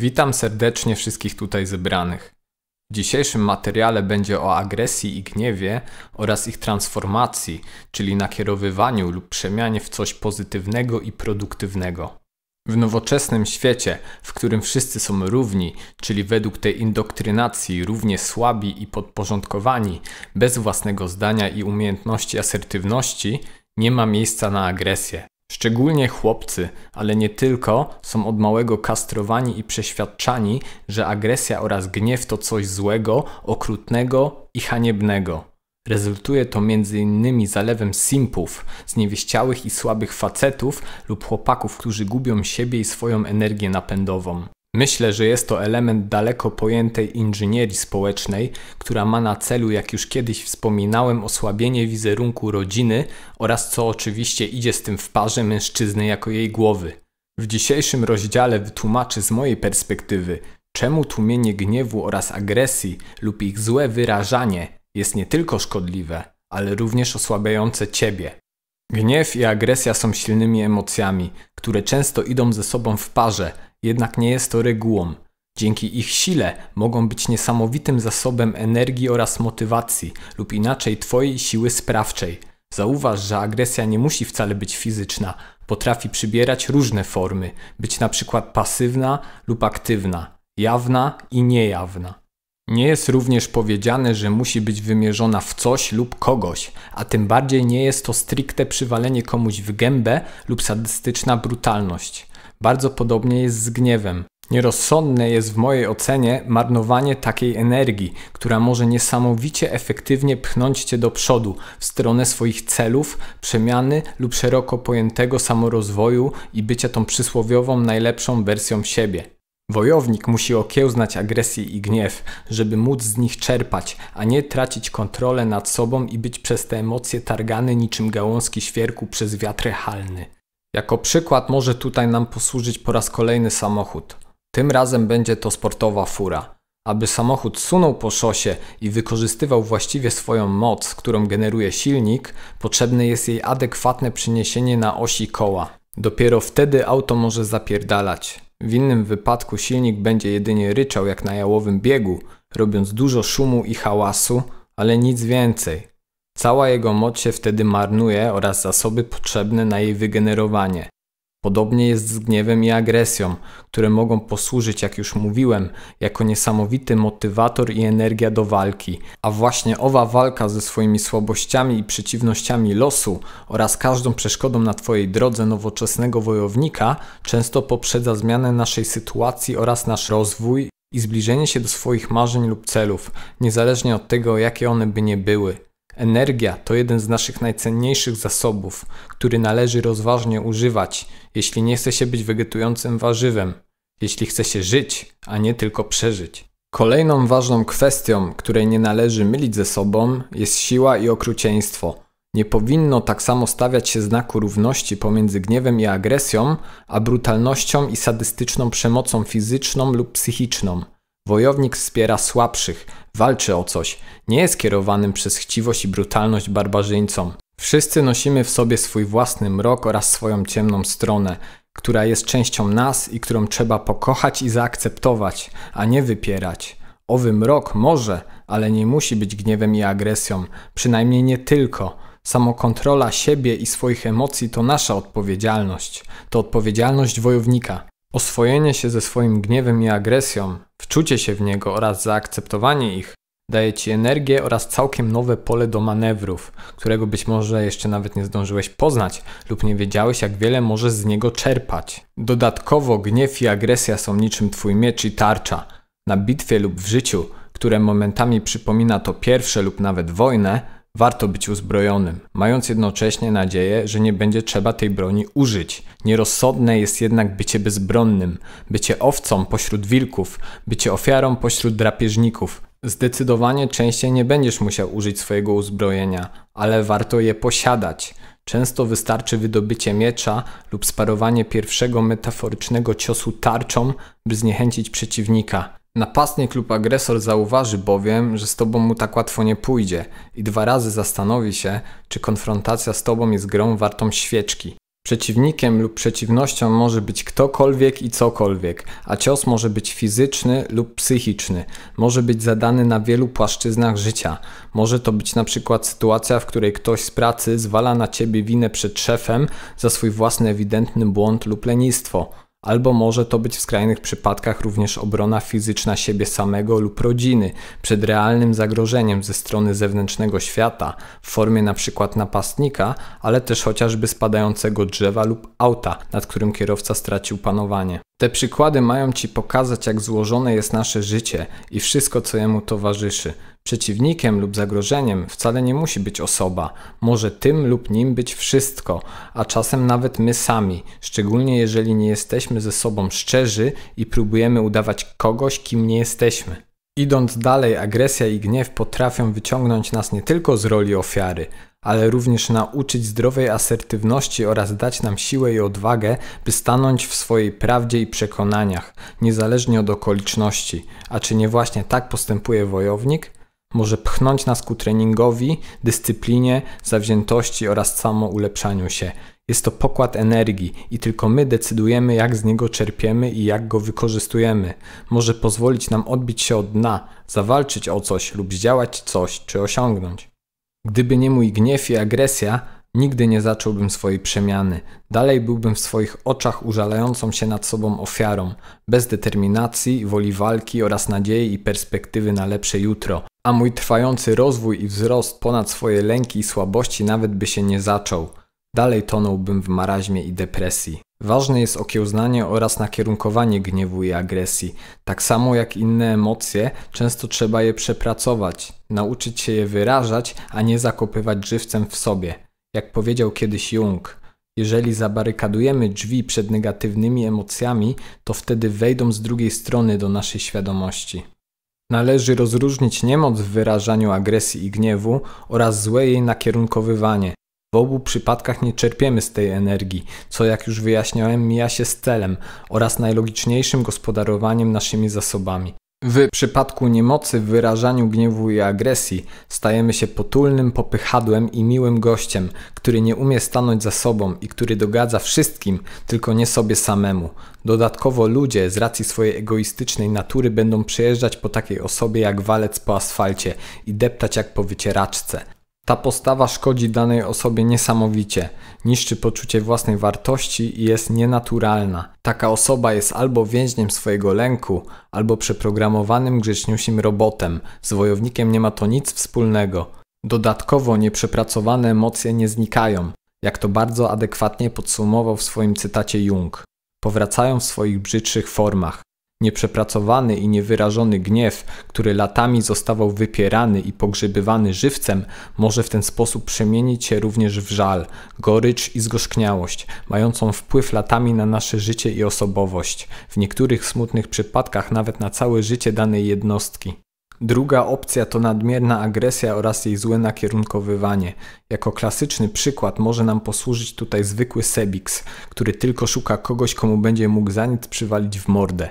Witam serdecznie wszystkich tutaj zebranych. W dzisiejszym materiale będzie o agresji i gniewie oraz ich transformacji, czyli nakierowywaniu lub przemianie w coś pozytywnego i produktywnego. W nowoczesnym świecie, w którym wszyscy są równi, czyli według tej indoktrynacji równie słabi i podporządkowani, bez własnego zdania i umiejętności asertywności, nie ma miejsca na agresję. Szczególnie chłopcy, ale nie tylko, są od małego kastrowani i przeświadczani, że agresja oraz gniew to coś złego, okrutnego i haniebnego. Rezultuje to m.in. zalewem simpów, zniewieściałych i słabych facetów lub chłopaków, którzy gubią siebie i swoją energię napędową. Myślę, że jest to element daleko pojętej inżynierii społecznej, która ma na celu, jak już kiedyś wspominałem, osłabienie wizerunku rodziny oraz co oczywiście idzie z tym w parze mężczyzny jako jej głowy. W dzisiejszym rozdziale wytłumaczę z mojej perspektywy, czemu tłumienie gniewu oraz agresji lub ich złe wyrażanie jest nie tylko szkodliwe, ale również osłabiające ciebie. Gniew i agresja są silnymi emocjami, które często idą ze sobą w parze jednak nie jest to regułą. Dzięki ich sile mogą być niesamowitym zasobem energii oraz motywacji, lub inaczej Twojej siły sprawczej. Zauważ, że agresja nie musi wcale być fizyczna, potrafi przybierać różne formy, być na przykład pasywna lub aktywna, jawna i niejawna. Nie jest również powiedziane, że musi być wymierzona w coś lub kogoś, a tym bardziej nie jest to stricte przywalenie komuś w gębę lub sadystyczna brutalność. Bardzo podobnie jest z gniewem. Nierozsądne jest w mojej ocenie marnowanie takiej energii, która może niesamowicie efektywnie pchnąć cię do przodu w stronę swoich celów, przemiany lub szeroko pojętego samorozwoju i bycia tą przysłowiową najlepszą wersją siebie. Wojownik musi okiełznać agresję i gniew, żeby móc z nich czerpać, a nie tracić kontrolę nad sobą i być przez te emocje targany niczym gałązki świerku przez wiatr halny. Jako przykład może tutaj nam posłużyć po raz kolejny samochód. Tym razem będzie to sportowa fura. Aby samochód sunął po szosie i wykorzystywał właściwie swoją moc, którą generuje silnik, potrzebne jest jej adekwatne przyniesienie na osi koła. Dopiero wtedy auto może zapierdalać. W innym wypadku silnik będzie jedynie ryczał jak na jałowym biegu, robiąc dużo szumu i hałasu, ale nic więcej. Cała jego moc się wtedy marnuje oraz zasoby potrzebne na jej wygenerowanie. Podobnie jest z gniewem i agresją, które mogą posłużyć, jak już mówiłem, jako niesamowity motywator i energia do walki. A właśnie owa walka ze swoimi słabościami i przeciwnościami losu oraz każdą przeszkodą na Twojej drodze nowoczesnego wojownika często poprzedza zmianę naszej sytuacji oraz nasz rozwój i zbliżenie się do swoich marzeń lub celów, niezależnie od tego, jakie one by nie były. Energia to jeden z naszych najcenniejszych zasobów, który należy rozważnie używać, jeśli nie chce się być wegetującym warzywem, jeśli chce się żyć, a nie tylko przeżyć. Kolejną ważną kwestią, której nie należy mylić ze sobą, jest siła i okrucieństwo. Nie powinno tak samo stawiać się znaku równości pomiędzy gniewem i agresją, a brutalnością i sadystyczną przemocą fizyczną lub psychiczną. Wojownik wspiera słabszych, walczy o coś, nie jest kierowanym przez chciwość i brutalność barbarzyńcom. Wszyscy nosimy w sobie swój własny mrok oraz swoją ciemną stronę, która jest częścią nas i którą trzeba pokochać i zaakceptować, a nie wypierać. Owy mrok może, ale nie musi być gniewem i agresją, przynajmniej nie tylko. Samokontrola siebie i swoich emocji to nasza odpowiedzialność, to odpowiedzialność wojownika. Oswojenie się ze swoim gniewem i agresją, wczucie się w niego oraz zaakceptowanie ich daje ci energię oraz całkiem nowe pole do manewrów, którego być może jeszcze nawet nie zdążyłeś poznać lub nie wiedziałeś, jak wiele możesz z niego czerpać. Dodatkowo gniew i agresja są niczym twój miecz i tarcza. Na bitwie lub w życiu, które momentami przypomina to pierwsze lub nawet wojnę, Warto być uzbrojonym, mając jednocześnie nadzieję, że nie będzie trzeba tej broni użyć. Nierozsądne jest jednak bycie bezbronnym, bycie owcą pośród wilków, bycie ofiarą pośród drapieżników. Zdecydowanie częściej nie będziesz musiał użyć swojego uzbrojenia, ale warto je posiadać. Często wystarczy wydobycie miecza lub sparowanie pierwszego metaforycznego ciosu tarczą, by zniechęcić przeciwnika. Napastnik lub agresor zauważy bowiem, że z tobą mu tak łatwo nie pójdzie i dwa razy zastanowi się, czy konfrontacja z tobą jest grą wartą świeczki. Przeciwnikiem lub przeciwnością może być ktokolwiek i cokolwiek, a cios może być fizyczny lub psychiczny. Może być zadany na wielu płaszczyznach życia. Może to być na przykład sytuacja, w której ktoś z pracy zwala na ciebie winę przed szefem za swój własny ewidentny błąd lub lenistwo. Albo może to być w skrajnych przypadkach również obrona fizyczna siebie samego lub rodziny przed realnym zagrożeniem ze strony zewnętrznego świata w formie np. Na napastnika, ale też chociażby spadającego drzewa lub auta, nad którym kierowca stracił panowanie. Te przykłady mają Ci pokazać, jak złożone jest nasze życie i wszystko, co jemu towarzyszy. Przeciwnikiem lub zagrożeniem wcale nie musi być osoba, może tym lub nim być wszystko, a czasem nawet my sami, szczególnie jeżeli nie jesteśmy ze sobą szczerzy i próbujemy udawać kogoś, kim nie jesteśmy. Idąc dalej, agresja i gniew potrafią wyciągnąć nas nie tylko z roli ofiary, ale również nauczyć zdrowej asertywności oraz dać nam siłę i odwagę, by stanąć w swojej prawdzie i przekonaniach, niezależnie od okoliczności. A czy nie właśnie tak postępuje wojownik? może pchnąć nas ku treningowi, dyscyplinie, zawziętości oraz samoulepszaniu się. Jest to pokład energii i tylko my decydujemy, jak z niego czerpiemy i jak go wykorzystujemy. Może pozwolić nam odbić się od dna, zawalczyć o coś lub zdziałać coś czy osiągnąć. Gdyby nie mój gniew i agresja, nigdy nie zacząłbym swojej przemiany. Dalej byłbym w swoich oczach użalającą się nad sobą ofiarą, bez determinacji, woli walki oraz nadziei i perspektywy na lepsze jutro, a mój trwający rozwój i wzrost ponad swoje lęki i słabości nawet by się nie zaczął. Dalej tonąłbym w maraźmie i depresji. Ważne jest okiełznanie oraz nakierunkowanie gniewu i agresji. Tak samo jak inne emocje, często trzeba je przepracować, nauczyć się je wyrażać, a nie zakopywać żywcem w sobie. Jak powiedział kiedyś Jung, jeżeli zabarykadujemy drzwi przed negatywnymi emocjami, to wtedy wejdą z drugiej strony do naszej świadomości. Należy rozróżnić niemoc w wyrażaniu agresji i gniewu oraz złe jej nakierunkowywanie. W obu przypadkach nie czerpiemy z tej energii, co jak już wyjaśniałem, mija się z celem oraz najlogiczniejszym gospodarowaniem naszymi zasobami. W przypadku niemocy w wyrażaniu gniewu i agresji stajemy się potulnym popychadłem i miłym gościem, który nie umie stanąć za sobą i który dogadza wszystkim, tylko nie sobie samemu. Dodatkowo ludzie z racji swojej egoistycznej natury będą przejeżdżać po takiej osobie jak walec po asfalcie i deptać jak po wycieraczce. Ta postawa szkodzi danej osobie niesamowicie, niszczy poczucie własnej wartości i jest nienaturalna. Taka osoba jest albo więźniem swojego lęku, albo przeprogramowanym grzeczniusim robotem. Z wojownikiem nie ma to nic wspólnego. Dodatkowo nieprzepracowane emocje nie znikają, jak to bardzo adekwatnie podsumował w swoim cytacie Jung. Powracają w swoich brzydszych formach. Nieprzepracowany i niewyrażony gniew, który latami zostawał wypierany i pogrzebywany żywcem, może w ten sposób przemienić się również w żal, gorycz i zgorzkniałość, mającą wpływ latami na nasze życie i osobowość, w niektórych smutnych przypadkach nawet na całe życie danej jednostki. Druga opcja to nadmierna agresja oraz jej złe nakierunkowywanie. Jako klasyczny przykład może nam posłużyć tutaj zwykły Sebix, który tylko szuka kogoś, komu będzie mógł za nic przywalić w mordę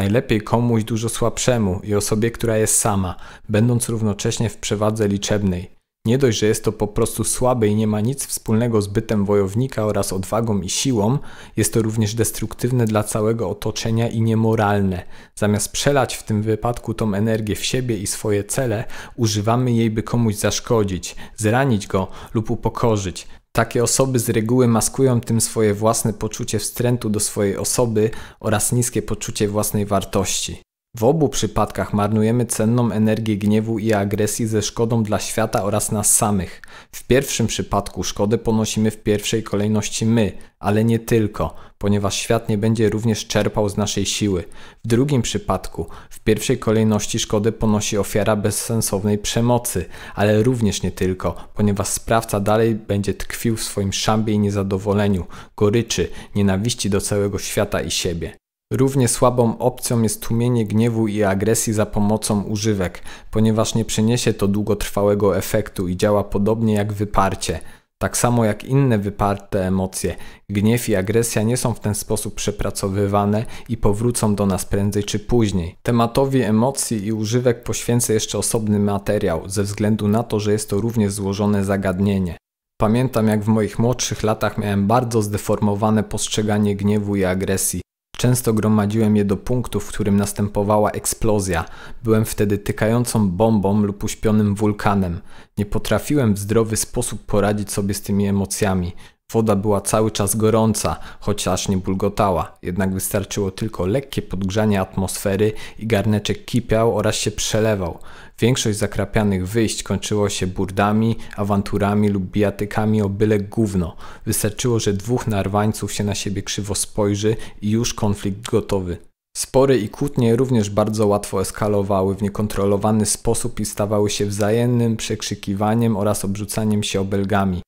najlepiej komuś dużo słabszemu i osobie, która jest sama, będąc równocześnie w przewadze liczebnej. Nie dość, że jest to po prostu słabe i nie ma nic wspólnego z bytem wojownika oraz odwagą i siłą, jest to również destruktywne dla całego otoczenia i niemoralne. Zamiast przelać w tym wypadku tą energię w siebie i swoje cele, używamy jej, by komuś zaszkodzić, zranić go lub upokorzyć. Takie osoby z reguły maskują tym swoje własne poczucie wstrętu do swojej osoby oraz niskie poczucie własnej wartości. W obu przypadkach marnujemy cenną energię gniewu i agresji ze szkodą dla świata oraz nas samych. W pierwszym przypadku szkodę ponosimy w pierwszej kolejności my, ale nie tylko, ponieważ świat nie będzie również czerpał z naszej siły. W drugim przypadku w pierwszej kolejności szkodę ponosi ofiara bezsensownej przemocy, ale również nie tylko, ponieważ sprawca dalej będzie tkwił w swoim szambie i niezadowoleniu, goryczy, nienawiści do całego świata i siebie. Równie słabą opcją jest tłumienie gniewu i agresji za pomocą używek, ponieważ nie przyniesie to długotrwałego efektu i działa podobnie jak wyparcie. Tak samo jak inne wyparte emocje, gniew i agresja nie są w ten sposób przepracowywane i powrócą do nas prędzej czy później. Tematowi emocji i używek poświęcę jeszcze osobny materiał, ze względu na to, że jest to również złożone zagadnienie. Pamiętam, jak w moich młodszych latach miałem bardzo zdeformowane postrzeganie gniewu i agresji. Często gromadziłem je do punktu, w którym następowała eksplozja. Byłem wtedy tykającą bombą lub uśpionym wulkanem. Nie potrafiłem w zdrowy sposób poradzić sobie z tymi emocjami. Woda była cały czas gorąca, chociaż nie bulgotała, jednak wystarczyło tylko lekkie podgrzanie atmosfery i garneczek kipiał oraz się przelewał. Większość zakrapianych wyjść kończyło się burdami, awanturami lub bijatykami o byle gówno. Wystarczyło, że dwóch narwańców się na siebie krzywo spojrzy i już konflikt gotowy. Spory i kłótnie również bardzo łatwo eskalowały w niekontrolowany sposób i stawały się wzajemnym przekrzykiwaniem oraz obrzucaniem się obelgami.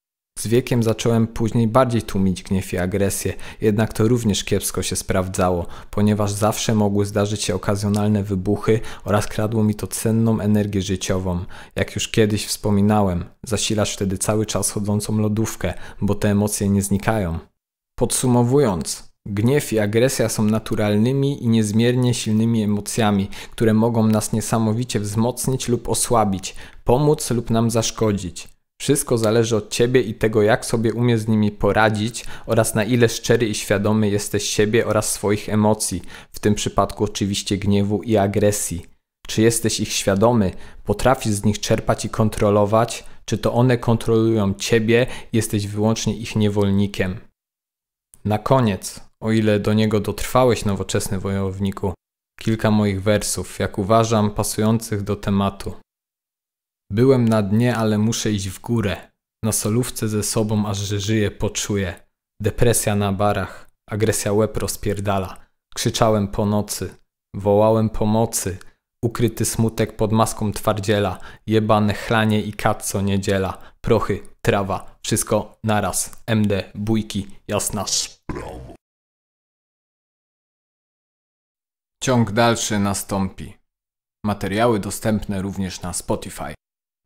Z wiekiem zacząłem później bardziej tłumić gniew i agresję, jednak to również kiepsko się sprawdzało, ponieważ zawsze mogły zdarzyć się okazjonalne wybuchy oraz kradło mi to cenną energię życiową. Jak już kiedyś wspominałem, zasilasz wtedy cały czas chodzącą lodówkę, bo te emocje nie znikają. Podsumowując, Gniew i agresja są naturalnymi i niezmiernie silnymi emocjami, które mogą nas niesamowicie wzmocnić lub osłabić, pomóc lub nam zaszkodzić. Wszystko zależy od ciebie i tego, jak sobie umiesz z nimi poradzić oraz na ile szczery i świadomy jesteś siebie oraz swoich emocji, w tym przypadku oczywiście gniewu i agresji. Czy jesteś ich świadomy, potrafisz z nich czerpać i kontrolować, czy to one kontrolują ciebie, jesteś wyłącznie ich niewolnikiem. Na koniec, o ile do niego dotrwałeś, nowoczesny wojowniku, kilka moich wersów, jak uważam, pasujących do tematu. Byłem na dnie, ale muszę iść w górę. Na solówce ze sobą, aż że żyję, poczuję. Depresja na barach, agresja łeb rozpierdala. Krzyczałem po nocy, wołałem pomocy. Ukryty smutek pod maską twardziela, jebane chlanie i kat co niedziela. Prochy, trawa, wszystko naraz. MD, bójki, jasna sprawa. Ciąg dalszy nastąpi. Materiały dostępne również na Spotify.